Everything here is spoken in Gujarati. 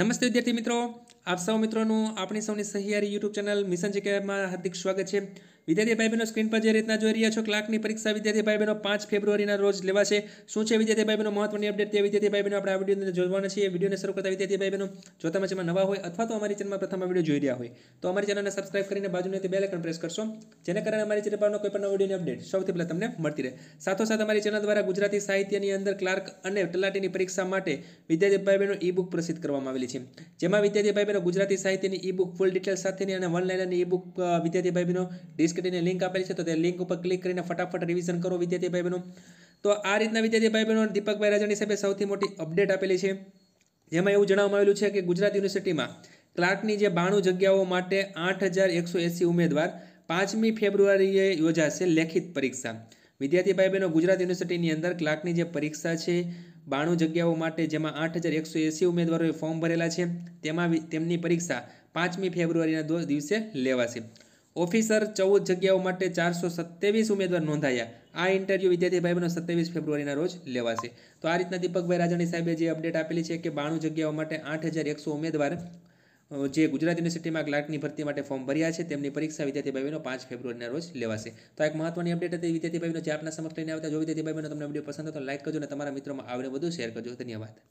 નમસ્તે વિદ્યાર્થી મિત્રો આપ સૌ મિત્રોનું આપણી સૌની સહિયારી યુટ્યુબ ચેનલ મિશન જીકેમાં હાર્દિક સ્વાગત છે વિદ્યાર્થી ભાઈ બહેનો સ્ક્રીન પર જે રીતના જોઈ રહ્યા છો ક્લાર્કની પરીક્ષા વિદ્યાર્થી ભાઈ બહેનો પાંચ ફેબ્રુઆરીના રોજ લેવાશે શું છે વિદ્યાર્થી ભાઈ બહેનો મહત્વની અપડેટ તે વિદ્યાર્થી ભાઈ બહેનો આપણે આ વિડીયોને જોવાના છીએ વિડીયોને શરૂ કરતા વિદ્યાર્થી ભાઈ બહેનો જો તમે જેમાં નવા હોય અથવા તો અમારી ચેનલમાં પ્રથમ વિડીયો જોઈ રહ્યા હોય તો અમારી ચેનલને સબસ્ક્રાઇબ કરીને બાજુને તે બેલેકન પ્રેસ કરશો જેને કારણે અમારી ચેનલ પરનો કોઈ પણ વિડીયોની અપડેટ સૌથી પહેલાં તમને મળતી રહે સાથોસાથ અમારી ચેનલ દ્વારા ગુજરાતી સાહિત્યની અંદર ક્લાર્ક અને તલાટીની પરીક્ષા માટે વિદ્યાર્થી ભાઈ બહેનો ઈ બુક પ્રસિદ્ધ કરવામાં આવેલી છે જેમાં વિદ્યાર્થી ભાઈ બહેનો ગુજરાતી સાહિત્યની ઈ બુક ફૂલ ડિટેલ સાથેની અને વન લાઇનરની ઈ બુક વિદ્યાર્થી ભાઈ બહેનો ડિસ્કટીની લિંક આપેલી છે તો તે લિંક ઉપર ક્લિક કરીને ફટાફટ રિવિઝન કરો વિદ્યાર્થી ભાઈ બહેનો તો આ રીતના વિદ્યાર્થી ભાઈ બહેનો દીપકભાઈ રાજાની સાહેબે સૌથી મોટી અપડેટ આપેલી છે જેમાં એવું જણાવવામાં આવેલું છે કે ગુજરાત યુનિવર્સિટીમાં ક્લાર્કની જે બાણું જગ્યાઓ માટે આઠ હજાર એકસો એંસી ઉમેદવાર પાંચમી ફેબ્રુઆરીએ યોજાશે લેખિત પરીક્ષા વિદ્યાર્થી ભાઈ બહેનો ગુજરાત યુનિવર્સિટીની અંદર ક્લાર્કની જે પરીક્ષા છે બાણું જગ્યાઓ માટે જેમાં આઠ હજાર એકસો એંસી ઉમેદવારોએ ફોર્મ ભરેલા છે તેમાં તેમની પરીક્ષા પાંચમી ફેબ્રુઆરીના દિવસે લેવાશે ઓફિસર ચૌદ જગ્યાઓ માટે ચારસો સત્યાવીસ ઉમેદવાર નોંધાયા આ ઇન્ટરવ્યૂ વિદ્યાર્થી ભાઈબંધો સત્યાવીસ ફેબ્રુઆરીના રોજ લેવાશે તો આ રીતના દીપકભાઈ રાજાણી સાહેબે જે અપડેટ આપેલી છે કે બાણું જગ્યાઓ માટે આઠ હજાર એકસો ઉમેદવાર જે ગુજરાત યુનિવર્સિટીમાં ક્લાર્કની ભરતી માટે ફોર્મ ભર્યા છે તેમની પરીક્ષા વિદ્યાર્થી ભાઈઓનો પાંચ ફેબ્રુઆરીના રોજ લેવાશે તો એક મહત્વની અપડેટ હતી વિદ્યાર્થી ભાઈઓનો જે આપના સમક્ષ લઈને આવતા જો વિદ્યાર્થી ભાઈઓનો તમને વિડીયો પસંદ હતો લાઇક કરજો અને તમારા મિત્રોમાં આવડે બધું શેર કરજો ધન્યવાદ